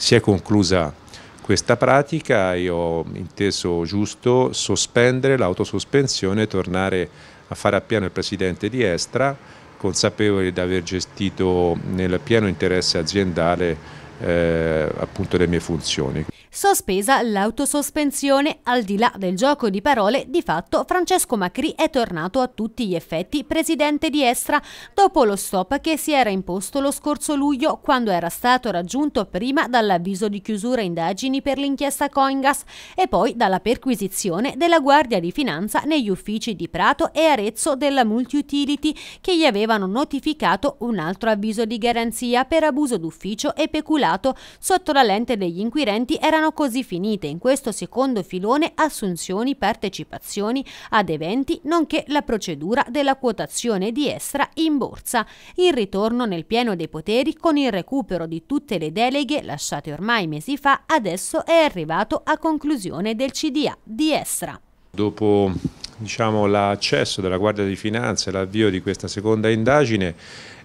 Si è conclusa questa pratica io ho inteso giusto sospendere l'autosospensione e tornare a fare appieno il presidente di Estra, consapevole di aver gestito nel pieno interesse aziendale eh, appunto le mie funzioni. Sospesa l'autosospensione, al di là del gioco di parole, di fatto Francesco Macri è tornato a tutti gli effetti presidente di Estra dopo lo stop che si era imposto lo scorso luglio quando era stato raggiunto prima dall'avviso di chiusura indagini per l'inchiesta Coingas e poi dalla perquisizione della Guardia di Finanza negli uffici di Prato e Arezzo della Multiutility che gli avevano notificato un altro avviso di garanzia per abuso d'ufficio e peculato sotto la lente degli inquirenti era erano così finite in questo secondo filone assunzioni, partecipazioni ad eventi, nonché la procedura della quotazione di Estra in borsa, il ritorno nel pieno dei poteri con il recupero di tutte le deleghe lasciate ormai mesi fa, adesso è arrivato a conclusione del CDA di Estra. Dopo diciamo, l'accesso della Guardia di Finanza e l'avvio di questa seconda indagine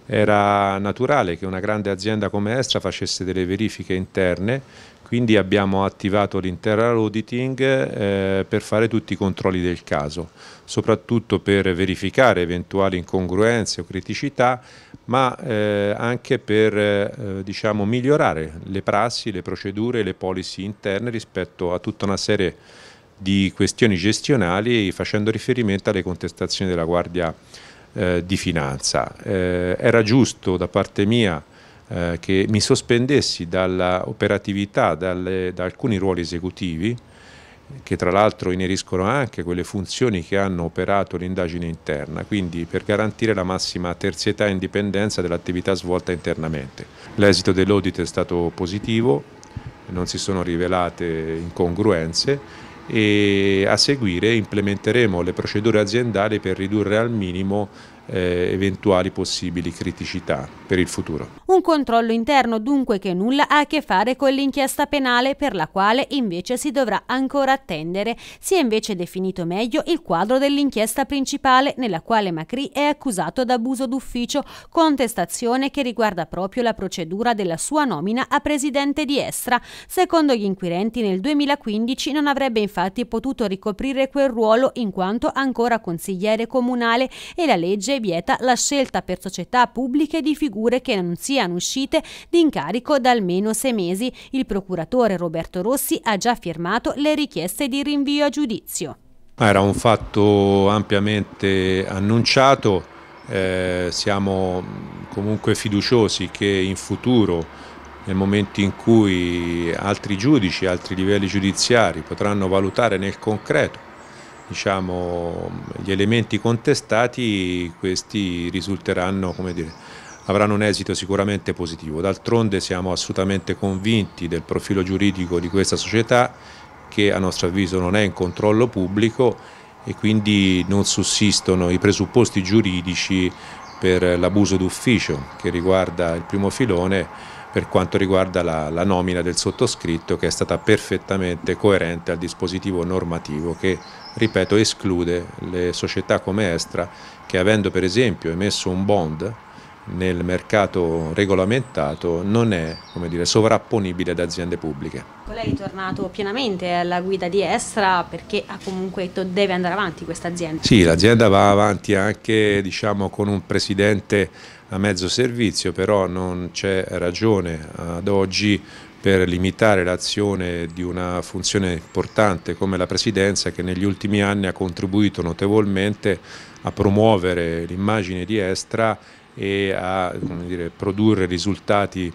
era naturale che una grande azienda come Estra facesse delle verifiche interne quindi abbiamo attivato l'interral auditing eh, per fare tutti i controlli del caso, soprattutto per verificare eventuali incongruenze o criticità, ma eh, anche per eh, diciamo, migliorare le prassi, le procedure e le policy interne rispetto a tutta una serie di questioni gestionali facendo riferimento alle contestazioni della Guardia eh, di Finanza. Eh, era giusto da parte mia eh, che mi sospendessi dall'operatività, da alcuni ruoli esecutivi, che tra l'altro ineriscono anche quelle funzioni che hanno operato l'indagine interna, quindi per garantire la massima terzietà e indipendenza dell'attività svolta internamente. L'esito dell'audit è stato positivo, non si sono rivelate incongruenze e a seguire implementeremo le procedure aziendali per ridurre al minimo eh, eventuali possibili criticità per il futuro. Un controllo interno dunque che nulla ha a che fare con l'inchiesta penale per la quale invece si dovrà ancora attendere. Si è invece definito meglio il quadro dell'inchiesta principale nella quale Macri è accusato d'abuso d'ufficio, contestazione che riguarda proprio la procedura della sua nomina a presidente di Estra. Secondo gli inquirenti nel 2015 non avrebbe infatti potuto ricoprire quel ruolo in quanto ancora consigliere comunale e la legge vieta la scelta per società pubbliche di figure che non siano siano uscite di incarico da almeno sei mesi. Il procuratore Roberto Rossi ha già firmato le richieste di rinvio a giudizio. Era un fatto ampiamente annunciato, eh, siamo comunque fiduciosi che in futuro, nel momento in cui altri giudici, altri livelli giudiziari potranno valutare nel concreto diciamo, gli elementi contestati, questi risulteranno come dire, avranno un esito sicuramente positivo. D'altronde siamo assolutamente convinti del profilo giuridico di questa società che a nostro avviso non è in controllo pubblico e quindi non sussistono i presupposti giuridici per l'abuso d'ufficio che riguarda il primo filone per quanto riguarda la, la, nomina del sottoscritto che è stata perfettamente coerente al dispositivo normativo che, ripeto, esclude le società come Estra che avendo per esempio emesso un bond nel mercato regolamentato non è dire, sovrapponibile ad aziende pubbliche. Lei è tornato pienamente alla guida di Estra perché ha comunque detto deve andare avanti questa azienda. Sì, l'azienda va avanti anche diciamo, con un presidente a mezzo servizio, però non c'è ragione ad oggi per limitare l'azione di una funzione importante come la Presidenza che negli ultimi anni ha contribuito notevolmente a promuovere l'immagine di Estra e a dire, produrre risultati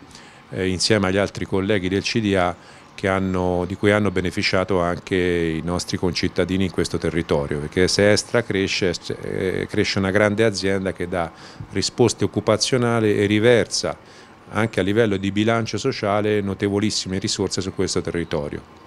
eh, insieme agli altri colleghi del CDA hanno, di cui hanno beneficiato anche i nostri concittadini in questo territorio, perché se Estra cresce, eh, cresce una grande azienda che dà risposte occupazionali e riversa anche a livello di bilancio sociale notevolissime risorse su questo territorio.